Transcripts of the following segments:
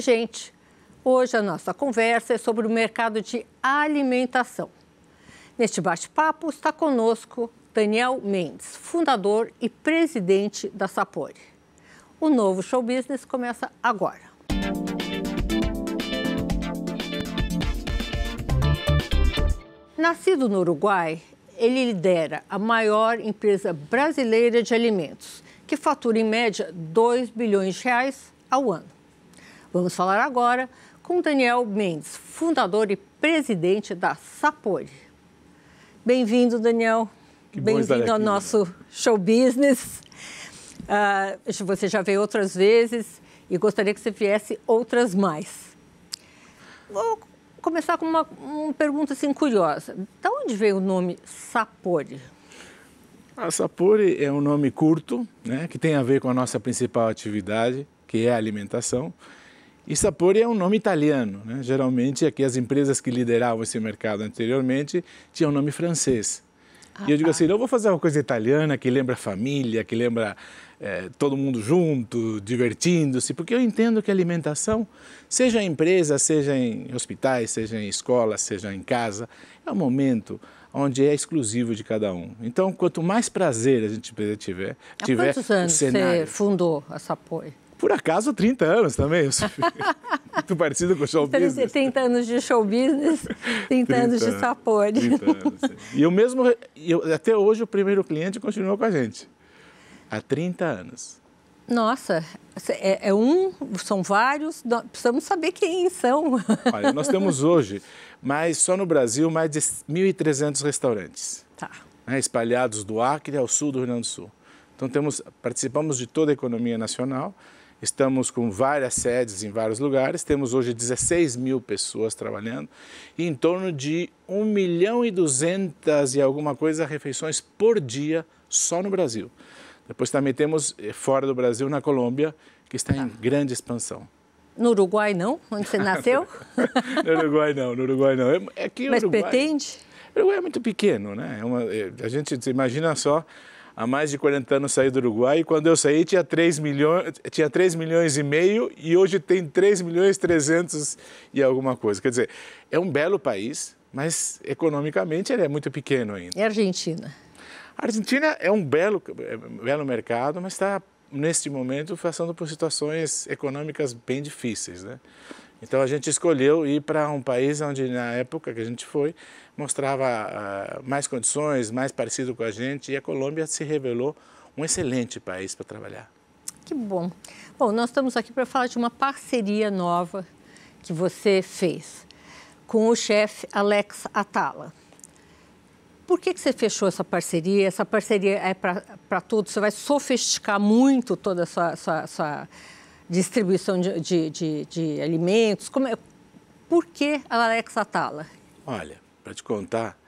Gente, Hoje a nossa conversa é sobre o mercado de alimentação. Neste bate-papo está conosco Daniel Mendes, fundador e presidente da Sapori. O novo show business começa agora. Nascido no Uruguai, ele lidera a maior empresa brasileira de alimentos, que fatura em média 2 bilhões de reais ao ano. Vamos falar agora com Daniel Mendes, fundador e presidente da Sapori. Bem-vindo, Daniel. Bem-vindo ao nosso show business. Uh, você já veio outras vezes e gostaria que você viesse outras mais. Vou começar com uma, uma pergunta assim, curiosa. De onde veio o nome Sapori? A Sapori é um nome curto, né, que tem a ver com a nossa principal atividade, que é a alimentação. E Sapori é um nome italiano. Né? Geralmente, aqui as empresas que lideravam esse mercado anteriormente tinham nome francês. Ah, e eu digo tá. assim, eu vou fazer uma coisa italiana que lembra família, que lembra é, todo mundo junto, divertindo-se, porque eu entendo que alimentação, seja em empresa, seja em hospitais, seja em escola, seja em casa, é um momento onde é exclusivo de cada um. Então, quanto mais prazer a gente tiver, tiver Há quantos anos você fundou a Sapori? por acaso 30 anos também. Muito parecido com o show então, business. 30 anos de show business, 30, 30 anos de sapone. 30 anos. E eu mesmo, eu, até hoje, o primeiro cliente continuou com a gente. Há 30 anos. Nossa, é, é um, são vários, precisamos saber quem são. Olha, nós temos hoje, mas só no Brasil, mais de 1.300 restaurantes. Tá. Né, espalhados do Acre ao sul do Rio Grande do Sul. Então temos, participamos de toda a economia nacional Estamos com várias sedes em vários lugares, temos hoje 16 mil pessoas trabalhando e em torno de 1 milhão e 200 e alguma coisa refeições por dia só no Brasil. Depois também temos eh, fora do Brasil, na Colômbia, que está em tá. grande expansão. No Uruguai não? Onde você nasceu? no Uruguai não, no Uruguai não. É, é que Mas Uruguai, pretende? O Uruguai é muito pequeno, né? É uma, é, a gente imagina só há mais de 40 anos saí do Uruguai e quando eu saí tinha 3 milhões, tinha 3 milhões e meio e hoje tem 3 milhões 300 e alguma coisa. Quer dizer, é um belo país, mas economicamente ele é muito pequeno ainda. E a Argentina? A Argentina é um belo, é belo mercado, mas está, neste momento, passando por situações econômicas bem difíceis. Né? Então a gente escolheu ir para um país onde, na época que a gente foi, mostrava uh, mais condições, mais parecido com a gente, e a Colômbia se revelou um excelente país para trabalhar. Que bom. Bom, nós estamos aqui para falar de uma parceria nova que você fez com o chefe Alex Atala. Por que, que você fechou essa parceria? Essa parceria é para todos, você vai sofisticar muito toda a sua, sua, sua distribuição de, de, de, de alimentos? Como é, por que a Alex Atala? Olha, para te contar,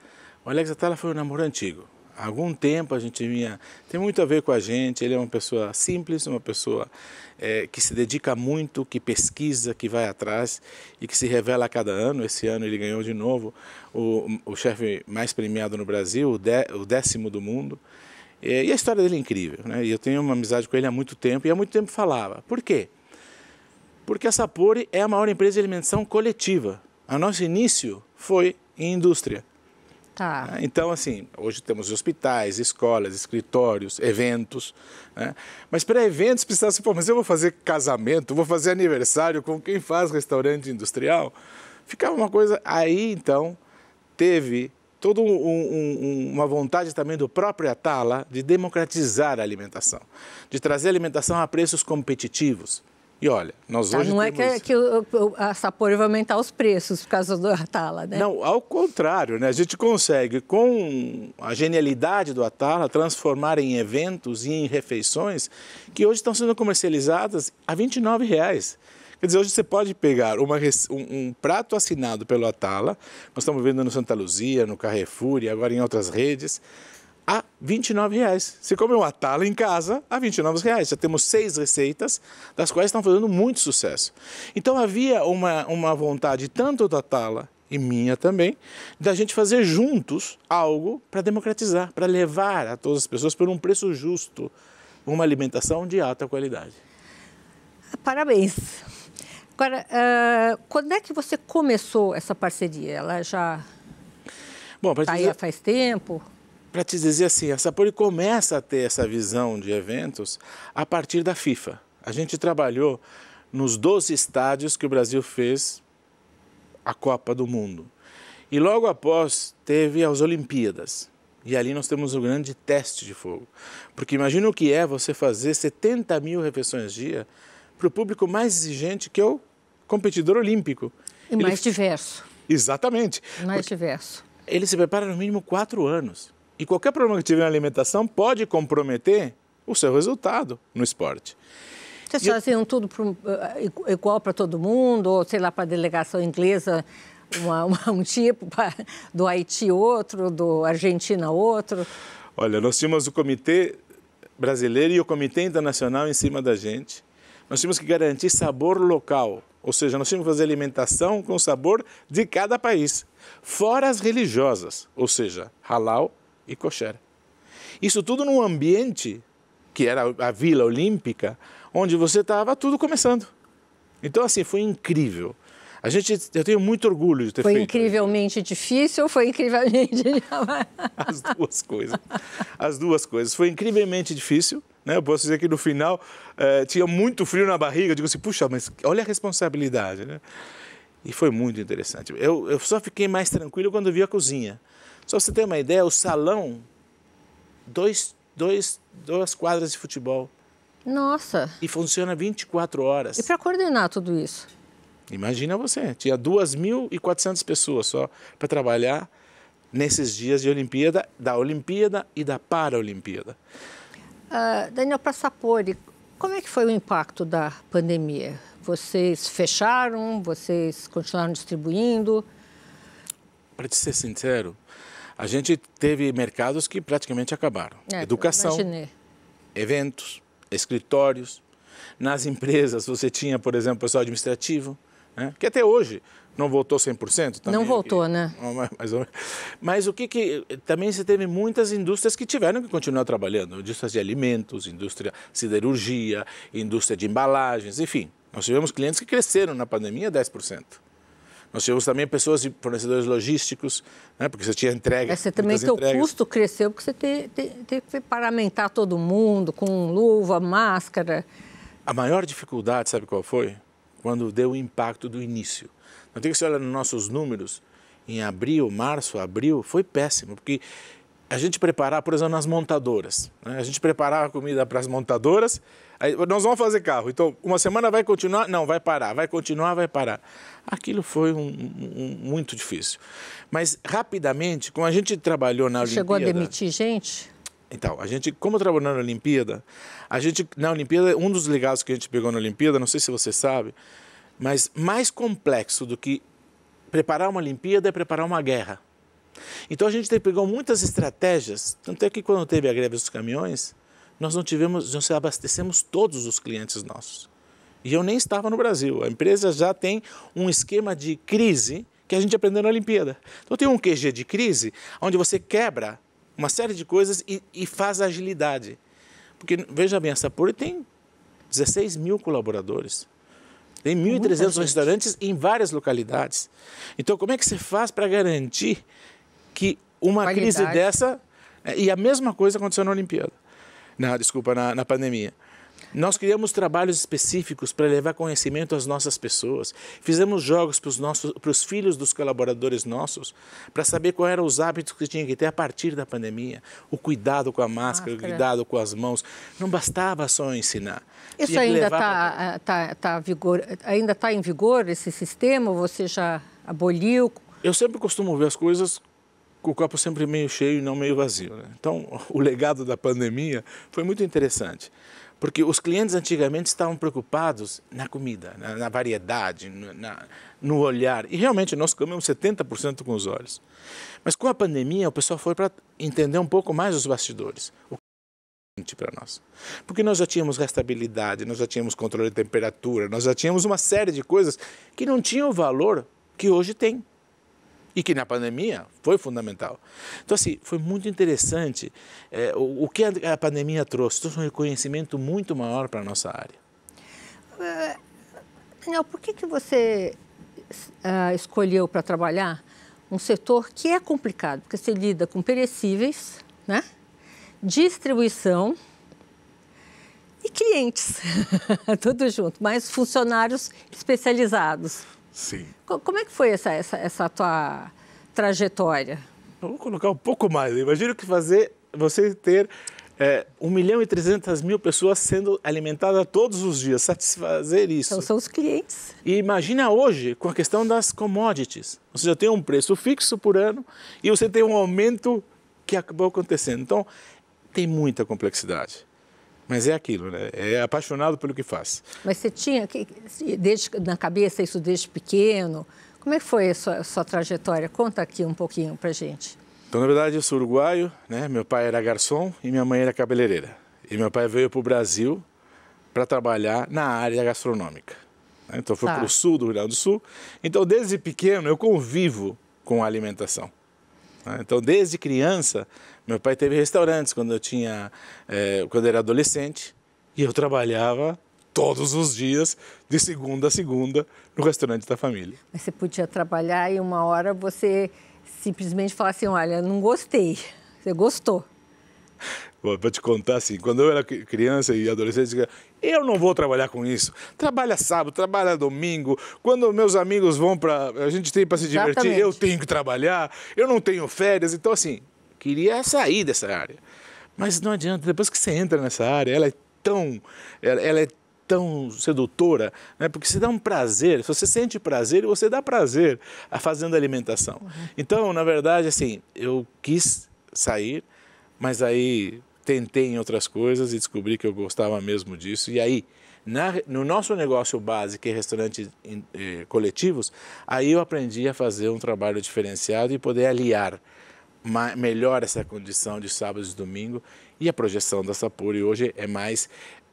o Alex Atala foi um namoro antigo. Há algum tempo a gente vinha. Tem muito a ver com a gente. Ele é uma pessoa simples, uma pessoa é, que se dedica muito, que pesquisa, que vai atrás e que se revela a cada ano. Esse ano ele ganhou de novo o, o chefe mais premiado no Brasil, o, de, o décimo do mundo. É, e a história dele é incrível, né? E eu tenho uma amizade com ele há muito tempo e há muito tempo falava. Por quê? Porque a Sapori é a maior empresa de alimentação coletiva. O nosso início foi em indústria. Tá. É, então, assim, hoje temos hospitais, escolas, escritórios, eventos. Né? Mas para eventos precisava assim, pô, mas eu vou fazer casamento, vou fazer aniversário com quem faz restaurante industrial. Ficava uma coisa. Aí, então, teve toda um, um, uma vontade também do próprio Atala de democratizar a alimentação, de trazer a alimentação a preços competitivos. E olha, nós tá, hoje não temos... é que, é que o, a Sapori vai aumentar os preços por causa do Atala, né? Não, ao contrário, né? A gente consegue, com a genialidade do Atala, transformar em eventos e em refeições que hoje estão sendo comercializadas a R$ 29,00. Quer dizer, hoje você pode pegar uma, um, um, prato assinado pelo Atala, nós estamos vendo no Santa Luzia, no Carrefour e agora em outras redes, a 29 reais. Você come um Atala em casa a 29 reais. Já temos seis receitas, das quais estão fazendo muito sucesso. Então havia uma, uma vontade tanto do Atala e minha também, da gente fazer juntos algo para democratizar, para levar a todas as pessoas por um preço justo uma alimentação de alta qualidade. Parabéns. Agora, uh, quando é que você começou essa parceria? Ela já Bom, tá dizer, aí faz tempo? Para te dizer assim, a Sapori começa a ter essa visão de eventos a partir da FIFA. A gente trabalhou nos 12 estádios que o Brasil fez a Copa do Mundo. E logo após teve as Olimpíadas. E ali nós temos um grande teste de fogo. Porque imagina o que é você fazer 70 mil refeições dia para o público mais exigente que eu competidor olímpico. E ele... mais diverso. Exatamente. Mais porque... diverso. Ele se prepara no mínimo quatro anos. E qualquer problema que tiver na alimentação pode comprometer o seu resultado no esporte. Vocês e faziam eu... tudo pro... Eh, eh, igual para todo mundo, ou sei lá, para a delegação inglesa, uma, uma, um tipo, pra... do Haiti outro, do Argentina outro? Olha, nós tínhamos o comitê brasileiro e o comitê internacional em cima da gente. Nós tínhamos que garantir sabor local ou seja, nós tínhamos que fazer alimentação com o sabor de cada país, fora as religiosas, ou seja, halal e kosher. Isso tudo num ambiente que era a Vila Olímpica, onde você estava tudo começando. Então, assim, foi incrível. A gente, eu tenho muito orgulho de ter foi feito. Foi incrivelmente difícil ou foi incrivelmente... As duas coisas. As duas coisas. Foi incrivelmente difícil, né? Eu posso dizer que no final eh, tinha muito frio na barriga. Eu digo assim, puxa, mas olha a responsabilidade, né? E foi muito interessante. Eu, eu só fiquei mais tranquilo quando vi a cozinha. Só você ter uma ideia, o salão, dois, dois, duas quadras de futebol. Nossa! E funciona 24 horas. E para coordenar tudo isso? Imagina você, tinha 2.400 pessoas só para trabalhar nesses dias de Olimpíada, da Olimpíada e da Paralimpíada. Uh, Daniel Passapori, como é que foi o impacto da pandemia? Vocês fecharam? Vocês continuaram distribuindo? Para te ser sincero, a gente teve mercados que praticamente acabaram. É, Educação, eventos, escritórios. Nas empresas, você tinha, por exemplo, pessoal administrativo, né? que até hoje não voltou 100%. Também, não voltou, que, né? Mas, mas o que, que Também você teve muitas indústrias que tiveram que continuar trabalhando. Indústrias de alimentos, indústria siderurgia, indústria de embalagens, enfim. Nós tivemos clientes que cresceram na pandemia 10%. Nós tivemos também pessoas de fornecedores logísticos, né, porque você tinha entrega. É, você também, seu entregas. custo cresceu porque você teve que paramentar todo mundo com luva, máscara. A maior dificuldade, sabe qual foi? quando deu o impacto do início. Não tem que se olhar nos nossos números, em abril, março, abril, foi péssimo, porque a gente preparava por exemplo, nas montadoras. Né? A gente preparava a comida para as montadoras, aí nós vamos fazer carro. Então, uma semana vai continuar, não, vai parar, vai continuar, vai parar. Aquilo foi um, um, muito difícil. Mas, rapidamente, como a gente trabalhou na Olimpíada... Chegou a demitir gente? Então, a gente, como eu na Olimpíada, a gente, na Olimpíada, um dos legados que a gente pegou na Olimpíada, não sei se você sabe, mas mais complexo do que preparar uma Olimpíada é preparar uma guerra. Então a gente pegou muitas estratégias, tanto é que quando teve a greve dos caminhões, nós não tivemos, nós abastecemos todos os clientes nossos. E eu nem estava no Brasil. A empresa já tem um esquema de crise que a gente aprendeu na Olimpíada. Então tem um QG de crise, onde você quebra uma série de coisas e, e faz agilidade. Porque, veja bem, a Sapori tem 16 mil colaboradores. Tem 1.300 é restaurantes em várias localidades. Então, como é que se faz para garantir que uma Qualidade. crise dessa. É, e a mesma coisa aconteceu na Olimpíada. Na, desculpa, na, na pandemia. Nós criamos trabalhos específicos para levar conhecimento às nossas pessoas. Fizemos jogos para os, nossos, para os filhos dos colaboradores nossos, para saber quais eram os hábitos que tinham que ter a partir da pandemia. O cuidado com a máscara, o cuidado com as mãos. Não bastava só ensinar. Isso ainda está pra... Eh, tá, tá vigor... ainda está em vigor, esse sistema? Você já aboliu? Eu sempre costumo ver as coisas o copo sempre meio cheio e não meio vazio. Né? Então, o legado da pandemia foi muito interessante. Porque os clientes antigamente estavam preocupados na comida, na, na variedade, no, na, no olhar. E realmente nós comemos 70% com os olhos. Mas com a pandemia, o pessoal foi para entender um pouco mais os bastidores. O para nós. Porque nós já tínhamos restabilidade, nós já tínhamos controle de temperatura, nós já tínhamos uma série de coisas que não tinham o valor que hoje tem e que na pandemia foi fundamental. Então, assim, foi muito interessante é, o, o, que a, a, pandemia trouxe. Trouxe um reconhecimento muito maior para a nossa área. É, Daniel, por que, que você uh, escolheu para trabalhar um setor que é complicado? Porque você lida com perecíveis, né? distribuição e clientes, tudo junto, mas funcionários especializados. Sim. Como é que foi essa, essa, essa tua trajetória? Vamos colocar um pouco mais. Imagina que fazer você ter é, 1 milhão e 300 mil pessoas sendo alimentadas todos os dias, satisfazer isso. Então são os clientes. E imagina hoje com a questão das commodities. Você já tem um preço fixo por ano e você tem um aumento que acabou acontecendo. Então, tem muita complexidade. Mas é aquilo, né? É apaixonado pelo que faz. Mas você tinha, desde na cabeça, isso desde pequeno? Como é que foi a sua, a sua trajetória? Conta aqui um pouquinho para gente. Então, na verdade, eu sou uruguaio, né? Meu pai era garçom e minha mãe era cabeleireira. E meu pai veio para o Brasil para trabalhar na área gastronômica. Né? Então, foi tá. para o sul do Rio Grande do Sul. Então, desde pequeno, eu convivo com a alimentação. Né? Então, desde criança, meu pai teve restaurantes quando eu tinha, é, quando eu era adolescente e eu trabalhava todos os dias, de segunda a segunda, no restaurante da família. Mas você podia trabalhar e uma hora você simplesmente falar assim, olha, não gostei, você gostou. Para te contar assim, quando eu era criança e adolescente, eu não vou trabalhar com isso. Trabalha sábado, trabalha domingo. Quando meus amigos vão para. A gente tem para se divertir, Exatamente. eu tenho que trabalhar, eu não tenho férias. Então, assim, queria sair dessa área. Mas não adianta, depois que você entra nessa área, ela é tão, ela, ela é tão sedutora, né? porque você dá um prazer, se você sente prazer, você dá prazer a fazendo alimentação. Uhum. Então, na verdade, assim, eu quis sair, mas aí tentei em outras coisas e descobri que eu gostava mesmo disso. E aí, na, no nosso negócio base, que é restaurante eh, coletivos, aí eu aprendi a fazer um trabalho diferenciado e poder aliar melhor essa condição de sábados e domingo. E a projeção da Sapori hoje é mais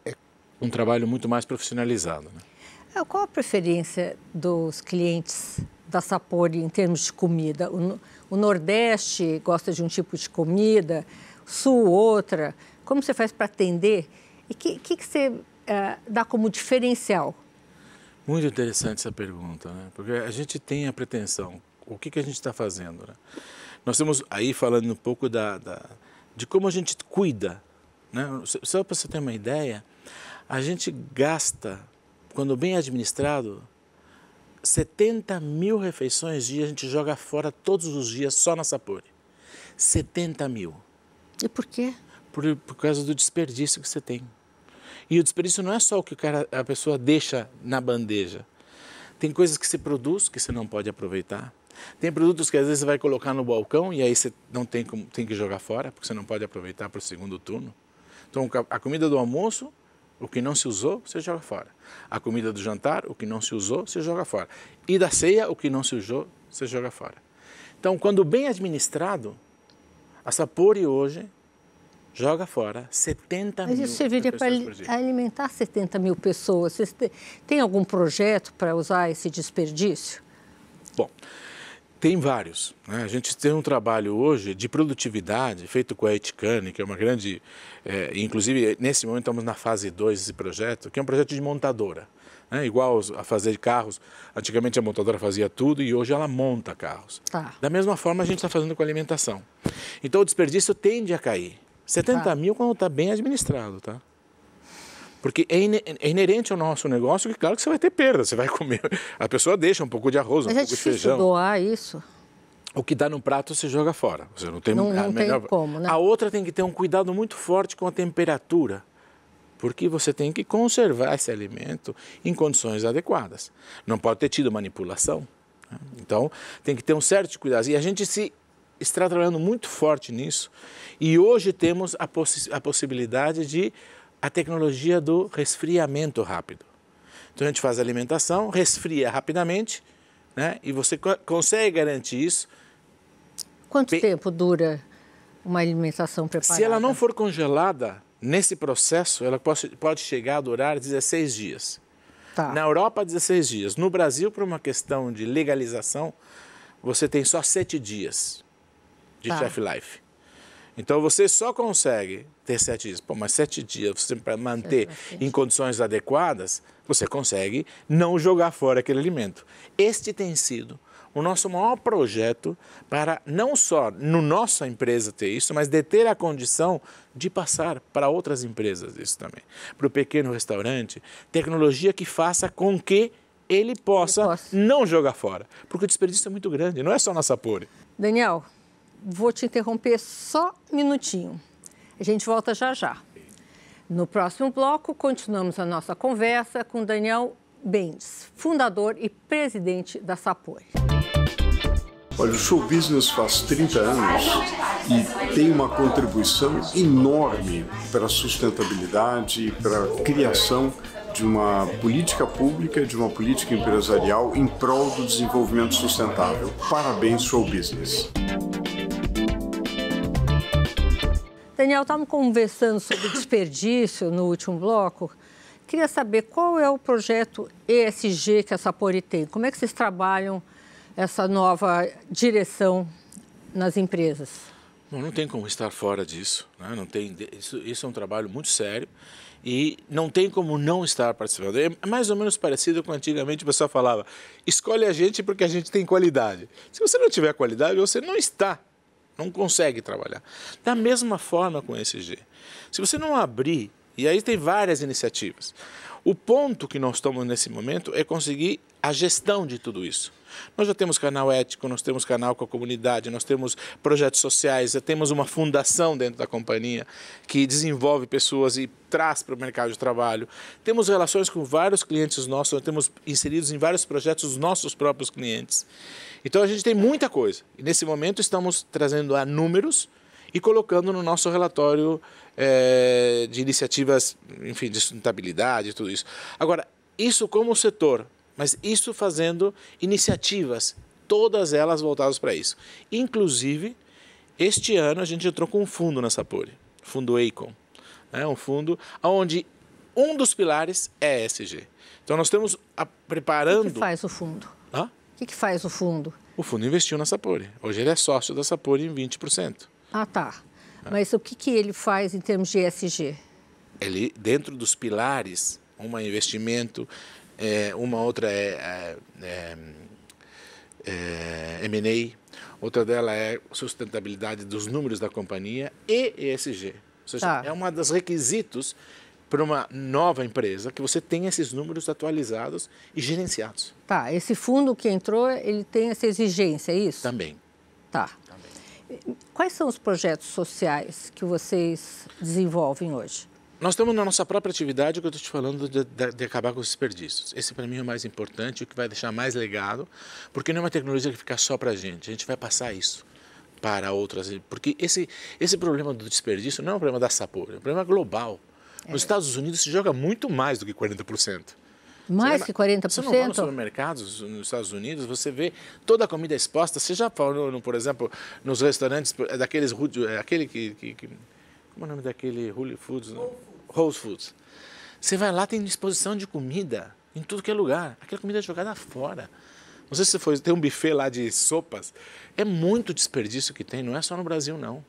é um trabalho muito mais profissionalizado. Né? É, qual a preferência dos clientes da Sapori em termos de comida? O, o Nordeste gosta de um tipo de comida, Sul outra. Como você faz para atender? E o que, que, que, você uh, dá como diferencial? Muito interessante essa pergunta, né? porque a gente tem a pretensão. O que, que a gente está fazendo? Né? Nós estamos aí falando um pouco da, da de como a gente cuida. Né? Só para você ter uma ideia, a gente gasta, quando bem administrado, 70 mil refeições dia a gente joga fora todos os dias só na Sapori. 70 mil. E por quê? Por, por causa do desperdício que você tem. E o desperdício não é só o que o cara, a pessoa deixa na bandeja. Tem coisas que se produz que você não pode aproveitar. Tem produtos que às vezes você vai colocar no balcão e aí você não tem como, tem que jogar fora, porque você não pode aproveitar para o segundo turno. Então, a comida do almoço, o que não se usou, você joga fora. A comida do jantar, o que não se usou, você joga fora. E da ceia, o que não se usou, você joga fora. Então, quando bem administrado, a Sapori hoje joga fora 70 Mas mil Mas isso serviria para alimentar 70 mil pessoas. tem algum projeto para usar esse desperdício? Bom, tem vários. Né? A gente tem um trabalho hoje de produtividade feito com a Eticane, que é uma grande. É, inclusive, nesse momento, estamos na fase 2 desse projeto, que é um projeto de montadora. Né? Igual a fazer carros. Antigamente a montadora fazia tudo e hoje ela monta carros. Tá. Da mesma forma, a gente está fazendo com alimentação. Então, o desperdício tende a cair. 70 tá. mil quando está bem administrado, tá? Porque é, é, inerente ao nosso negócio que, claro, que você vai ter perda, você vai comer. A pessoa deixa um pouco de arroz, Mas um é pouco de feijão. doar isso? O que dá no prato se joga fora. Você não tem, não, não a, melhor... tem como, né? A outra tem que ter um cuidado muito forte com a temperatura porque você tem que conservar esse alimento em condições adequadas. Não pode ter tido manipulação. Né? Então, tem que ter um certo cuidado. E a gente se está trabalhando muito forte nisso. E hoje temos a, possi a possibilidade de a tecnologia do resfriamento rápido. Então a gente faz a alimentação, resfria rapidamente, né? E você co consegue garantir isso. Quanto Pe tempo dura uma alimentação preparada? Se ela não for congelada, nesse processo, ela pode, pode chegar a durar 16 dias. Tá. Na Europa, 16 dias. No Brasil, por uma questão de legalização, você tem só 7 dias de tá. chef life. Então você só consegue ter sete dias. Pô, mas sete dias você para manter em condições adequadas, você consegue não jogar fora aquele alimento. Este tem sido o nosso maior projeto para não só no nossa empresa ter isso, mas de ter a condição de passar para outras empresas isso também. Para o pequeno restaurante, tecnologia que faça com que ele possa, não jogar fora, porque o desperdício é muito grande, não é só na Sapore. Daniel, vou te interromper só um minutinho. A gente volta já já. No próximo bloco, continuamos a nossa conversa com Daniel Bendes, fundador e presidente da Sapori. Olha, o show business faz 30 anos e tem uma contribuição enorme para a sustentabilidade, para a criação de uma política pública, de uma política empresarial em prol do desenvolvimento sustentável. Parabéns, show business. Daniel, estávamos conversando sobre desperdício no último bloco. Queria saber qual é o projeto ESG que a Sapori tem. Como é que vocês trabalham essa nova direção nas empresas? Bom, não tem como estar fora disso. Né? Não tem, isso, isso é um trabalho muito sério e não tem como não estar participando. É mais ou menos parecido com antigamente o pessoal falava: escolhe a gente porque a gente tem qualidade. Se você não tiver qualidade, você não está não consegue trabalhar. Da mesma forma com esse G Se você não abrir, e aí tem várias iniciativas. O ponto que nós estamos nesse momento é conseguir a gestão de tudo isso. Nós já temos canal ético, nós temos canal com a comunidade, nós temos projetos sociais, já temos uma fundação dentro da companhia que desenvolve pessoas e traz para o mercado de trabalho. Temos relações com vários clientes nossos, nós temos inseridos em vários projetos os nossos próprios clientes. Então a gente tem muita coisa. E nesse momento estamos trazendo a números e colocando no nosso relatório é, de iniciativas, enfim, de sustentabilidade e tudo isso. Agora, isso como setor mas isso fazendo iniciativas, todas elas voltadas para isso. Inclusive, este ano a gente entrou com um fundo na Sapori, fundo Acon. É né? um fundo onde um dos pilares é ESG. Então nós estamos a, preparando. O que, que, faz o fundo? Hã? O que, que faz o fundo? O fundo investiu na Sapori. Hoje ele é sócio da Sapori em 20%. Ah, tá. Mas o que, que ele faz em termos de ESG? Ele, dentro dos pilares, um investimento é, uma outra é, é, é, é M&A, outra dela é sustentabilidade dos números da companhia e ESG. Ou seja, tá. é um dos requisitos para uma nova empresa que você tenha esses números atualizados e gerenciados. Tá, esse fundo que entrou, ele tem essa exigência, é isso? Também. Tá. Também. Quais são os projetos sociais que vocês desenvolvem hoje? Nós estamos na nossa própria atividade, que eu estou te falando, de, de, acabar com os desperdícios. Esse, para mim, é o mais importante, o que vai deixar mais legado, porque não é uma tecnologia que fica só para a gente, a gente vai passar isso para outras. Porque esse, esse problema do desperdício não é um problema da Sapor, é um problema global. É. Nos Estados Unidos se joga muito mais do que 40%. Mais você que 40%? você não vai nos supermercados nos Estados Unidos, você vê toda a comida exposta. Você já falou, por exemplo, nos restaurantes é daqueles... É, aquele que, que, que como é o nome daquele Holy Foods? Né? Whole Foods. Você vai lá, tem disposição de comida em tudo que é lugar. Aquela comida é jogada fora. Não sei se foi, tem um buffet lá de sopas. É muito desperdício que tem, não é só no Brasil, não.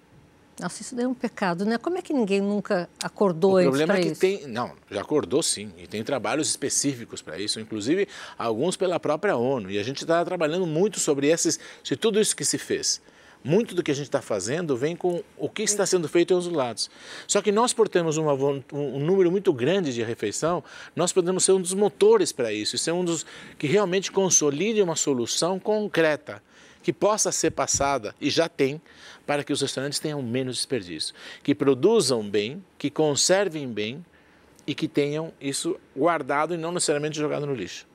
Nossa, isso daí é um pecado, né? Como é que ninguém nunca acordou isso? O problema é que isso? tem. Não, já acordou sim. E tem trabalhos específicos para isso, inclusive alguns pela própria ONU. E a gente está trabalhando muito sobre esses, sobre tudo isso que se fez muito do que a gente está fazendo vem com o que está sendo feito em outros lados. Só que nós, por termos uma, um número muito grande de refeição, nós podemos ser um dos motores para isso, e ser um dos que realmente consolide uma solução concreta que possa ser passada, e já tem, para que os restaurantes tenham menos desperdício, que produzam bem, que conservem bem e que tenham isso guardado e não necessariamente jogado no lixo.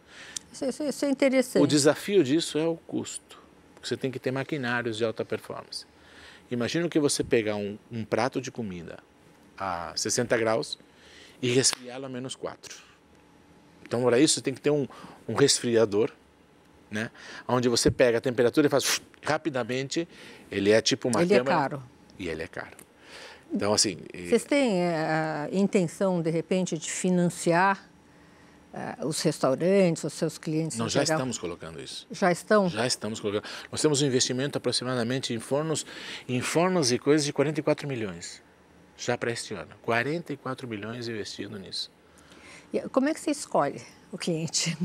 Isso, isso, isso é interessante. O desafio disso é o custo porque você tem que ter maquinários de alta performance. Imagina que você pegar um, um prato de comida a 60 graus e resfriá-lo a menos 4. Então, para isso, você tem que ter um, um resfriador, né? onde você pega a temperatura e faz rapidamente. Ele é tipo uma ele é câmera. Ele é caro. E ele é caro. Então, assim... Vocês e... têm eh, a intenção, de repente, de financiar Uh, os restaurantes, os seus clientes. Nós já geral. estamos colocando isso. Já estão? Já estamos colocando. Nós temos um investimento aproximadamente em fornos, em fornos e coisas de 44 milhões, já para este ano. 44 milhões investido nisso. E ah, como é que você escolhe o cliente?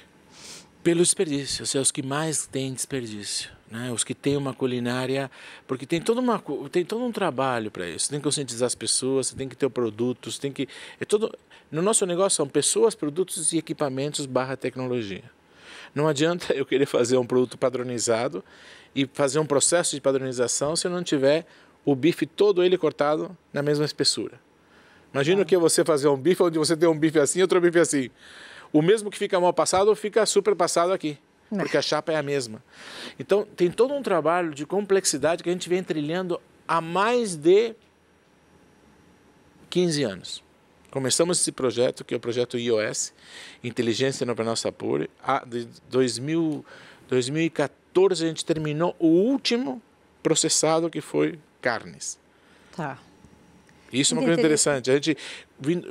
Pelo desperdício, ou é seja, os que mais têm desperdício. Né? Os que têm uma culinária, porque tem todo uma tem todo um trabalho para isso. Tem que conscientizar as pessoas, tem que ter o produto, tem que é todo no nosso negócio são pessoas, produtos e equipamentos barra tecnologia. Não adianta eu querer fazer um produto padronizado e fazer um processo de padronização se eu não tiver o bife todo ele cortado na mesma espessura. Imagina ah. que é você fazer um bife onde você tem um bife assim e outro bife assim. O mesmo que fica mal passado fica super passado aqui, Não. porque a né. chapa é a mesma. Então, tem todo um trabalho de complexidade que a gente vem trilhando há mais de 15 anos. Começamos esse projeto, que é o projeto IOS, Inteligência no Penal Sapore. de 2000, 2014 a gente terminou o último processado, que foi carnes. Tá. Isso é uma coisa interessante. A gente,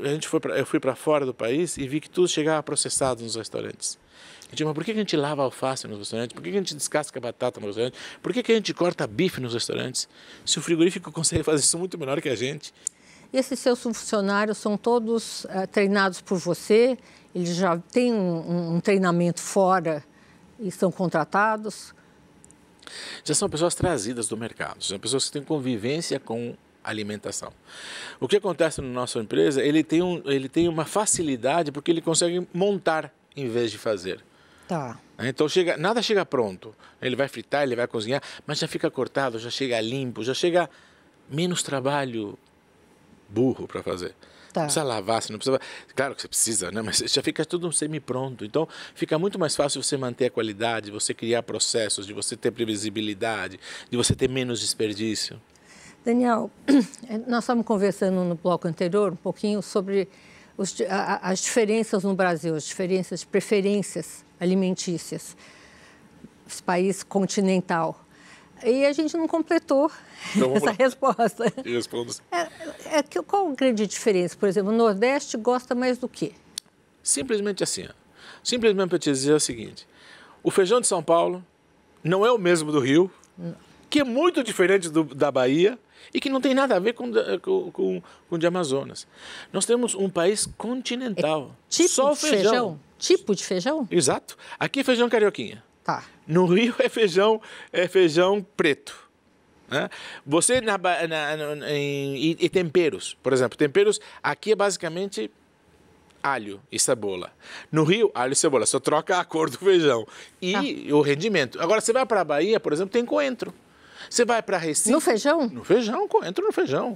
a gente foi pra, eu fui para fora do país e vi que tudo chegava processado nos restaurantes. Eu digo, mas por que a gente lava alface nos restaurantes? Por que a gente descasca batata nos restaurantes? Por que a gente corta bife nos restaurantes? Se o frigorífico consegue fazer isso muito melhor que a gente. Esses seus funcionários são todos é, treinados por você, eles já têm um, um treinamento fora e são contratados? Já são pessoas trazidas do mercado, são pessoas que têm convivência com alimentação. O que acontece na nossa empresa, ele tem, um, ele tem uma facilidade porque ele consegue montar em vez de fazer. Tá. Né, então chega, nada chega pronto. Ele vai fritar, ele vai cozinhar, mas já fica cortado, já chega limpo, já chega menos trabalho, burro para fazer. Tá. Não precisa lavar, você não precisa. Claro que você precisa, né? Mas já fica tudo semi-pronto. Então, fica muito mais fácil você manter a qualidade, você criar processos, de você ter previsibilidade, de você ter menos desperdício. Daniel, eh, nós estávamos conversando no bloco anterior um pouquinho sobre os, a, as diferenças no Brasil, as diferenças, preferências alimentícias, esse país continental. E a gente não completou então, essa resposta. Responda. É, é que, qual a grande diferença? Por exemplo, o Nordeste gosta mais do quê? Simplesmente assim. Simplesmente para te dizer o seguinte: o feijão de São Paulo não é o mesmo do Rio, não. que é muito diferente do, da Bahia e que não tem nada a ver com, com, com, o de Amazonas. Nós temos um país continental. É tipo só o feijão. feijão. Tipo de feijão? Exato. Aqui é feijão carioquinha. Tá. No Rio é feijão, é feijão preto. Né? Você na, na, na em, e temperos, por exemplo, temperos aqui é basicamente alho e cebola. No Rio, alho e cebola, só troca a cor do feijão e ah. o rendimento. Agora você vai para a Bahia, por exemplo, tem coentro. Você vai para Recife. No feijão? No feijão, coentro no feijão.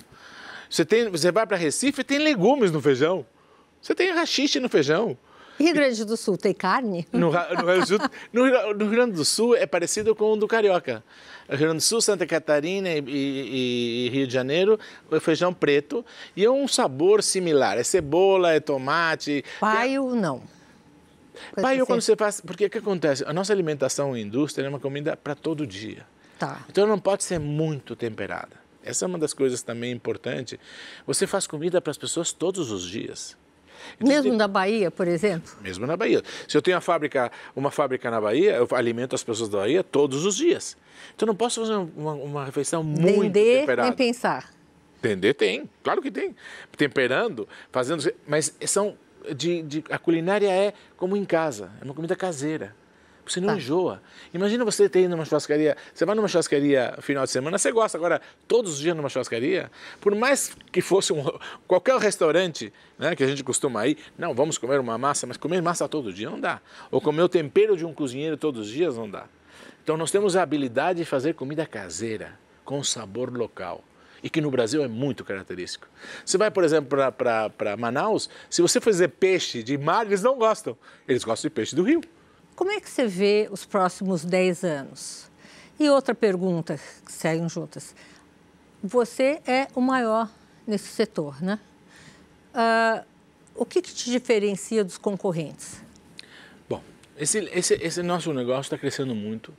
Você, tem, você vai para Recife, tem legumes no feijão. Você tem rachixe no feijão. Rio Grande do Sul tem carne? No, no, no, no Rio Grande do Sul é parecido com o do Carioca. Rio Grande do Sul, Santa Catarina e, e, e, Rio de Janeiro, é feijão preto. E é um sabor similar. É cebola, é tomate. Paio, é... não. Coisa Paio, assim. quando você faz. Porque o que acontece? A nossa alimentação em indústria é uma comida para todo dia. Tá. Então não pode ser muito temperada. Essa é uma das coisas também importante. Você faz comida para as pessoas todos os dias. Então, Mesmo na Bahia, por exemplo? Mesmo na Bahia. Se eu tenho uma fábrica, uma fábrica na Bahia, eu alimento as pessoas da Bahia todos os dias. Então não posso fazer uma, uma refeição muito temperada. nem pensar. Vender tem, claro que tem. Temperando, fazendo... Mas são... De, de, a culinária é como em casa, é uma comida caseira você não tá. enjoa. Imagina você ter ido numa churrascaria, você vai numa churrascaria final de semana, você gosta agora todos os dias numa churrascaria, por mais que fosse um, qualquer restaurante né, que a gente costuma ir, não, vamos comer uma massa, mas comer massa todo dia não dá. Ou comer o tempero de um cozinheiro todos os dias não dá. Então nós temos a habilidade de fazer comida caseira, com sabor local e que no Brasil é muito característico. Você vai, por exemplo, para Manaus, se você fizer peixe de mar, eles não gostam. Eles gostam de peixe do rio. Como é que você vê os próximos 10 anos? E outra pergunta que seguem juntas. Você é o maior nesse setor, né? Uh, o que, que, te diferencia dos concorrentes? Bom, esse, esse, esse nosso negócio está crescendo muito.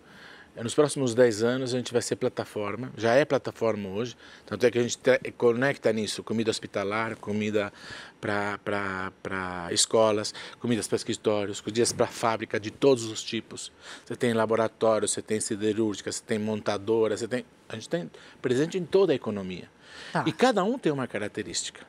É, nos próximos 10 anos a gente vai ser plataforma, já é plataforma hoje, tanto é que a gente conecta nisso comida hospitalar, comida para escolas, comidas para escritórios, comidas para fábrica de todos os tipos. Você tem laboratório, você tem siderúrgica, você tem montadora, você tem. A gente tem presente em toda a economia. Tá. E cada um tem uma característica.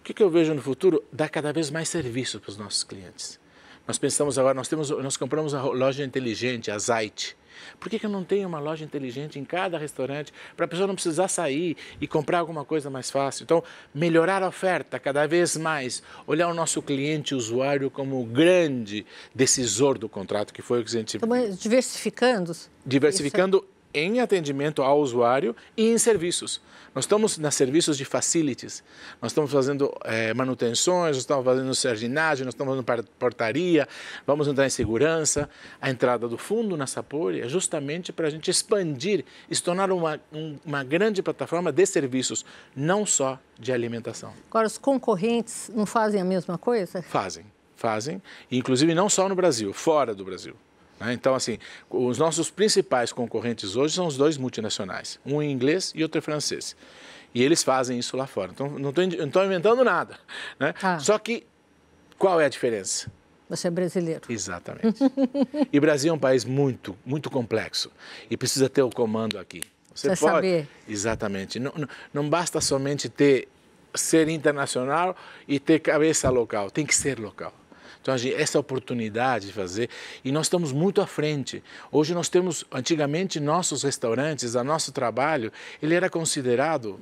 O que, que eu vejo no futuro? Dar cada vez mais serviço para os nossos clientes. Nós pensamos agora, nós, temos, nós compramos a loja inteligente, a Zite por que, que eu não tenho uma loja inteligente em cada restaurante para a pessoa não precisar sair e comprar alguma coisa mais fácil? Então, melhorar a oferta cada vez mais, olhar o nosso cliente usuário como o grande decisor do contrato, que foi o que a gente. Então, diversificando? Diversificando Isso em atendimento ao usuário e em serviços. Nós estamos nos serviços de facilities, nós estamos fazendo é, manutenções, nós estamos fazendo jardinagem, nós estamos fazendo portaria, vamos entrar em segurança. A entrada do fundo na Sapori é justamente para a gente expandir e se tornar uma, um, uma grande plataforma de serviços, não só de alimentação. Agora, os concorrentes não fazem a mesma coisa? Fazem, fazem. Inclusive, não só no Brasil, fora do Brasil. Né? Então, assim, os nossos principais concorrentes hoje são os dois multinacionais, um em inglês e outro em francês. E eles fazem isso lá fora. Então, não estou inventando nada. Né? Ah. Só que qual é a diferença? Você é brasileiro. Exatamente. e Brasil é um país muito, muito complexo e precisa ter o comando aqui. Você precisa pode... saber. Exatamente. Não, não, não basta somente ter ser internacional e ter cabeça local. Tem que ser local. Então, essa oportunidade de fazer, e nós estamos muito à frente. Hoje nós temos, antigamente, nossos restaurantes, a nosso trabalho, ele era considerado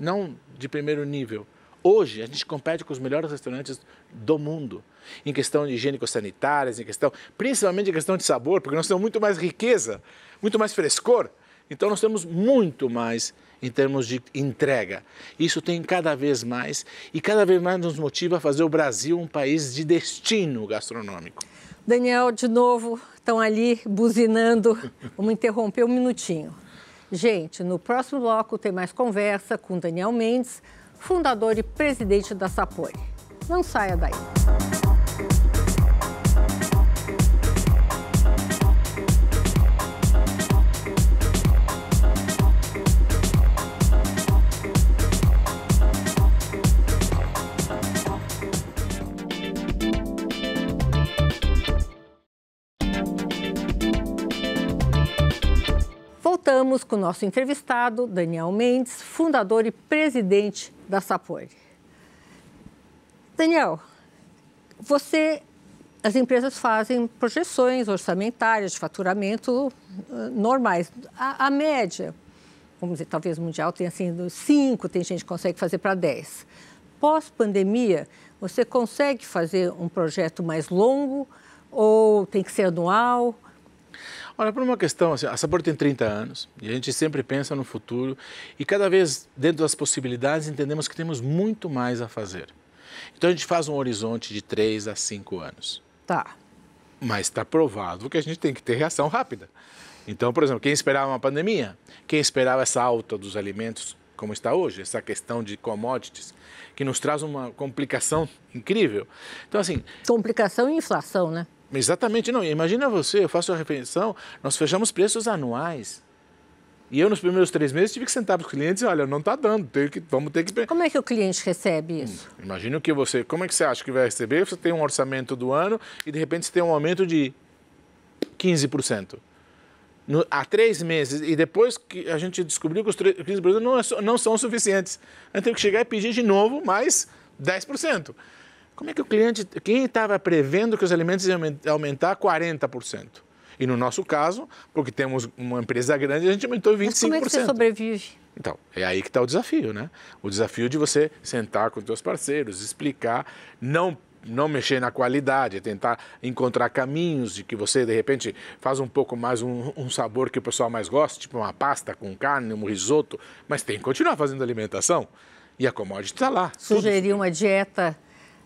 não de primeiro nível. Hoje, a gente compete com os melhores restaurantes do mundo, em questão de higiênico-sanitárias, em questão, principalmente em questão de sabor, porque nós temos muito mais riqueza, muito mais frescor. Então, nós temos muito mais em termos de entrega. Isso tem cada vez mais e cada vez mais nos motiva a fazer o Brasil um país de destino gastronômico. Daniel, de novo, estão ali buzinando. Vamos interromper um minutinho. Gente, no próximo bloco tem mais conversa com Daniel Mendes, fundador e presidente da Sapori. Não saia daí. Estamos com o nosso entrevistado, Daniel Mendes, fundador e presidente da Sapori. Daniel, você, as empresas fazem projeções orçamentárias de faturamento eh, normais. A, a média, vamos dizer, talvez mundial tenha sido 5, tem gente que consegue fazer para 10. Pós-pandemia, você consegue fazer um projeto mais longo ou tem que ser anual? Olha, por uma questão, assim, a Sabor tem 30 anos e a gente sempre pensa no futuro e cada vez dentro das possibilidades entendemos que temos muito mais a fazer. Então a gente faz um horizonte de 3 a 5 anos. Tá. Mas está provado que a gente tem que ter reação rápida. Então, por exemplo, quem esperava uma pandemia? Quem esperava essa alta dos alimentos como está hoje, essa questão de commodities, que nos traz uma complicação incrível. Então, assim. Complicação e inflação, né? Exatamente, não. Imagina você, eu faço a refeição, nós fechamos preços anuais. E eu, nos primeiros três meses, tive que sentar para os clientes e olha, não está dando, tem que, vamos ter que. Como é que o cliente recebe hum, isso? imagina que você. Como é que você acha que vai receber? Você tem um orçamento do ano e, de repente, você tem um aumento de 15%. No, há três meses, e depois que a gente descobriu que os 15% não, é, não são suficientes. A gente tem que chegar e pedir de novo mais 10%. Como é que o cliente. Quem estava prevendo que os alimentos iam aumentar 40%? E no nosso caso, porque temos uma empresa grande, a gente aumentou 25%. Mas como é que você sobrevive? Então, é aí que está o desafio, né? O desafio de você sentar com os seus parceiros, explicar, não não mexer na qualidade, é tentar encontrar caminhos de que você, de repente, faz um pouco mais um, um, sabor que o pessoal mais gosta, tipo uma pasta com carne, um risoto, mas tem que continuar fazendo alimentação. E a commodity está lá. Sugerir uma dieta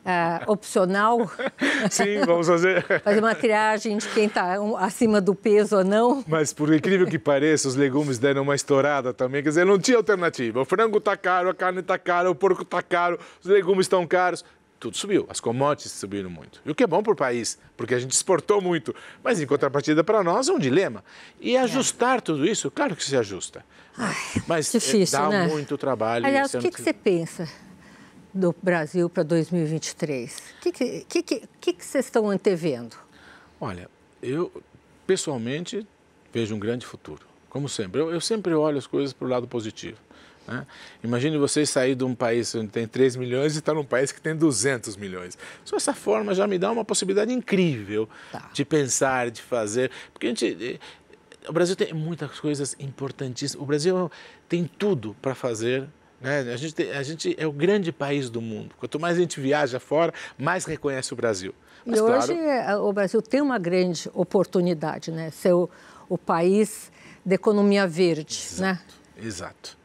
uh, opcional. Sim, vamos fazer. fazer uma triagem de quem está acima do peso ou não. Mas por incrível que pareça, os legumes deram uma estourada também. Quer dizer, não tinha alternativa. O frango está caro, a carne está cara, o porco está caro, os legumes estão caros tudo subiu, as commodities subiram muito. E o que é bom para o país, porque a gente exportou muito. Mas em contrapartida para nós é um dilema. E é. ajustar tudo isso, claro que se ajusta. Ai, mas difícil, eh, dá né? muito trabalho. Aliás, o é que, que você pensa? do Brasil para 2023? O que, que, que, que, que vocês estão antevendo? Olha, eu pessoalmente vejo um grande futuro. Como sempre, eu, eu sempre olho as coisas para o lado positivo. Né? Imagine você sair de um país onde tem 3 milhões e estar tá num país que tem 200 milhões. Só essa forma já me dá uma possibilidade incrível tá. de pensar, de fazer. Porque a gente, eh, o Brasil tem muitas coisas importantíssimas. O Brasil tem tudo para fazer né? A, gente, a gente é o grande país do mundo. Quanto mais a gente viaja fora, mais reconhece o Brasil. Mas, e hoje claro... É, o Brasil tem uma grande oportunidade, né? Ser o, o país da economia verde, exato, né? Exato.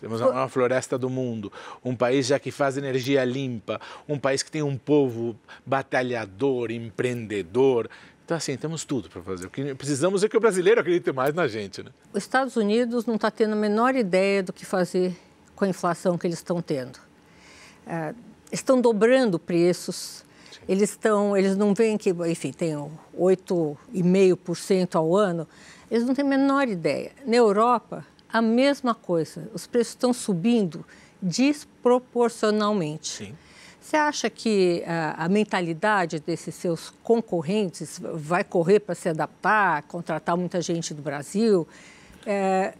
Temos a maior floresta do mundo, um país já que faz energia limpa, um país que tem um povo batalhador, empreendedor. Então, assim, temos tudo para fazer. O que precisamos é que o brasileiro acredite mais na gente. Né? Os Estados Unidos não está tendo a menor ideia do que fazer com a inflação que eles estão tendo. Uh, estão dobrando preços, Sim. eles estão, eles não veem que, enfim, tem 8,5% ao ano, eles não têm a menor ideia. Na Europa, a mesma coisa, os preços estão subindo desproporcionalmente. Sim. Você acha que a, ah, a, mentalidade desses seus concorrentes vai correr para se adaptar, contratar muita gente do Brasil? É,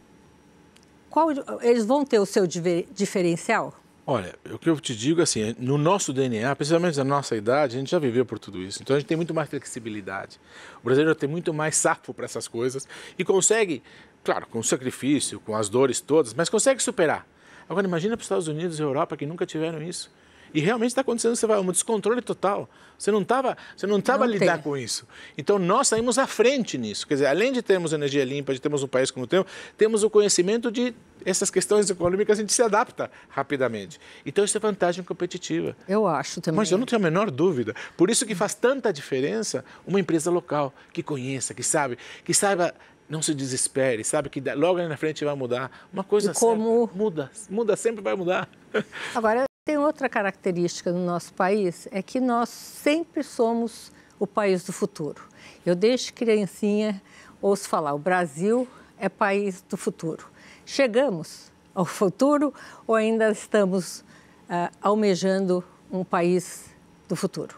qual, eles vão ter o seu diferencial? Olha, o que eu te digo é assim, no nosso DNA, principalmente na nossa idade, a gente já viveu por tudo isso. Então a gente tem muito mais flexibilidade. O brasileiro tem muito mais sapo para essas coisas e consegue, claro, com sacrifício, com as dores todas, mas consegue superar. Agora imagina para os Estados Unidos e Europa que nunca tiveram isso. E realmente está acontecendo você vai, é um descontrole total. Você não estava você não tava lidar tem. com isso. Então nós saímos à frente nisso. Quer dizer, além de termos energia limpa, de termos um país como temos, temos o conhecimento de essas questões econômicas, a gente se adapta rapidamente. Então isso é vantagem competitiva. Eu acho também. Mas eu não tenho a menor dúvida. Por isso que faz tanta diferença uma empresa local que conheça, que sabe, que saiba não se desespere, sabe que logo ali na frente vai mudar. Uma coisa e como... muda, muda, sempre vai mudar. Agora tem outra característica no nosso país é que nós sempre somos o país do futuro. Eu desde criancinha ouço falar, o Brasil é país do futuro. Chegamos ao futuro ou ainda estamos ah, almejando um país do futuro?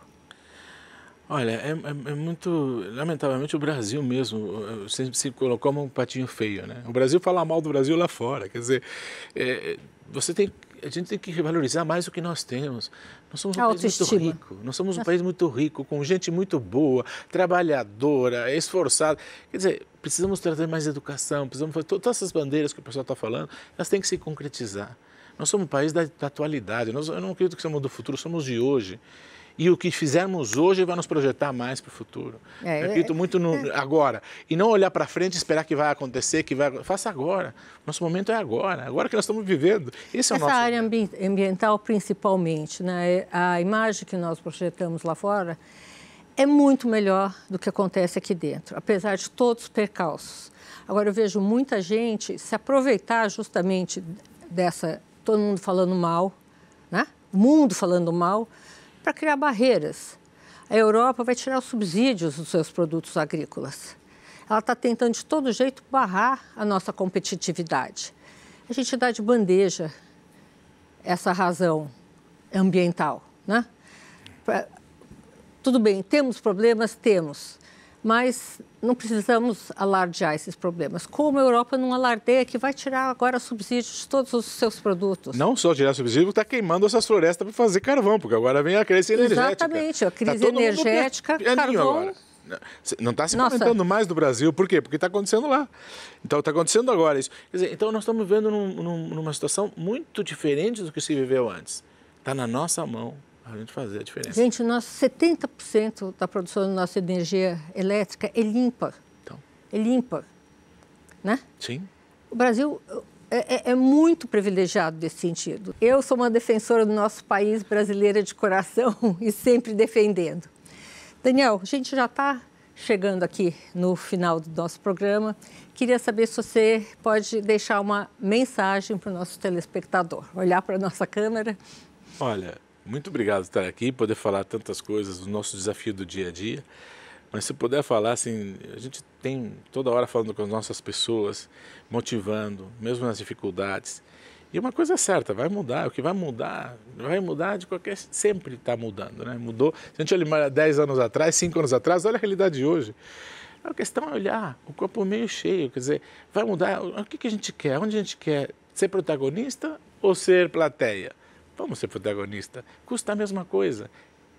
Olha, é, é, é, muito. Lamentavelmente, o Brasil mesmo se, eh, se colocou como um patinho feio, né? O Brasil fala mal do Brasil lá fora. Quer dizer, é, você tem a gente tem que valorizar mais o que nós temos. Nós somos um país muito rico, nós somos um país muito rico, com gente muito boa, trabalhadora, esforçada. Quer dizer, precisamos trazer mais educação, precisamos fazer todas essas bandeiras que o pessoal está falando, elas têm que se concretizar. Nós somos um país da, da atualidade, nós, eu não acredito que somos do futuro, somos de hoje. E o que fizermos hoje vai nos projetar mais para o futuro. É, é Repito, muito no, é. agora. E não olhar para frente e esperar que vai acontecer, que vai. Faça agora. Nosso momento é agora. Agora que nós estamos vivendo. Esse é o Essa nosso. Essa área ambi ambiental, principalmente, né? a imagem que nós projetamos lá fora é muito melhor do que acontece aqui dentro, apesar de todos os percalços. Agora, eu vejo muita gente se aproveitar justamente dessa. Todo mundo falando mal, né? O mundo falando mal para criar barreiras. A Europa vai tirar os subsídios dos seus produtos agrícolas. Ela está tentando de todo jeito barrar a nossa competitividade. A gente dá de bandeja essa razão ambiental, né? Pra... Tudo bem, temos problemas? Temos mas não precisamos alardear esses problemas. Como a Europa não alardeia, que vai tirar agora subsídios de todos os seus produtos. Não só tirar subsídios, está queimando essas florestas para fazer carvão, porque agora vem a crise energética. Exatamente, a tá crise tá energética, é carvão... Agora. Não está se comentando mais do Brasil. Por quê? Porque está acontecendo lá. Então, está acontecendo agora isso. Dizer, então, nós estamos vivendo num, num, numa situação muito diferente do que se viveu antes. Está na nossa mão a gente fazer a diferença. Gente, nosso 70% da produção da nossa energia elétrica é limpa. Então. É limpa, né? Sim. O Brasil é, é, é muito privilegiado nesse sentido. Eu sou uma defensora do nosso país brasileira de coração e sempre defendendo. Daniel, a gente já está chegando aqui no final do nosso programa. Queria saber se você pode deixar uma mensagem para o nosso telespectador, olhar para a nossa câmera. Olha, muito obrigado por estar aqui, poder falar tantas coisas, do nosso desafio do dia a dia. Mas se puder falar, assim, a gente tem toda hora falando com as nossas pessoas, motivando, mesmo nas dificuldades. E uma coisa é certa, vai mudar. O que vai mudar, vai mudar de qualquer. Sempre está mudando, né? Mudou. Se a gente olhar 10 anos atrás, 5 anos atrás, olha a realidade de hoje. A questão é olhar o corpo meio cheio, quer dizer, vai mudar. O que, que a gente quer? Onde a gente quer? Ser protagonista ou ser plateia? Vamos ser protagonista. Custa a mesma coisa.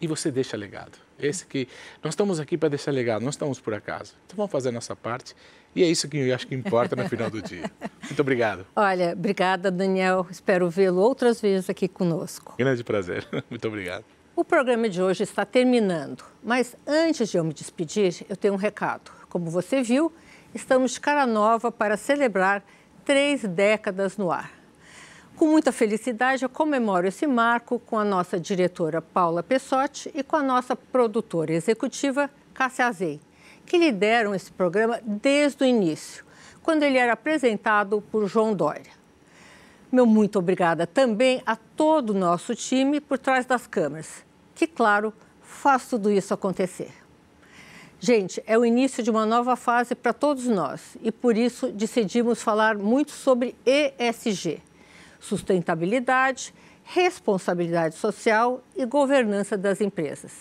E você deixa legado. Esse que nós estamos aqui para deixar legado, não estamos por acaso. Então vamos fazer a nossa parte e é isso que eu acho que importa no final do dia. Muito obrigado. Olha, obrigada, Daniel. Espero vê-lo outras vezes aqui conosco. Grande prazer. Muito obrigado. O programa de hoje está terminando, mas antes de eu me despedir, eu tenho um recado. Como você viu, estamos de cara nova para celebrar três décadas no ar. Com muita felicidade, eu comemoro esse marco com a nossa diretora Paula Pessotti e com a nossa produtora executiva Cássia Azei, que lideram esse programa desde o início, quando ele era apresentado por João Dória. Meu muito obrigada também a todo o nosso time por trás das câmeras, que, claro, faz tudo isso acontecer. Gente, é o início de uma nova fase para todos nós e por isso decidimos falar muito sobre ESG sustentabilidade, responsabilidade social e governança das empresas.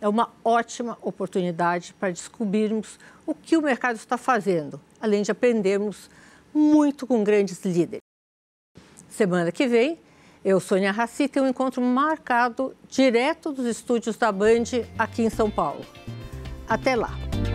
É uma ótima oportunidade para descobrirmos o que o mercado está fazendo, além de aprendermos muito com grandes líderes. Semana que vem, eu, Sônia Raci, tenho um encontro marcado direto dos estúdios da Band aqui em São Paulo. Até lá!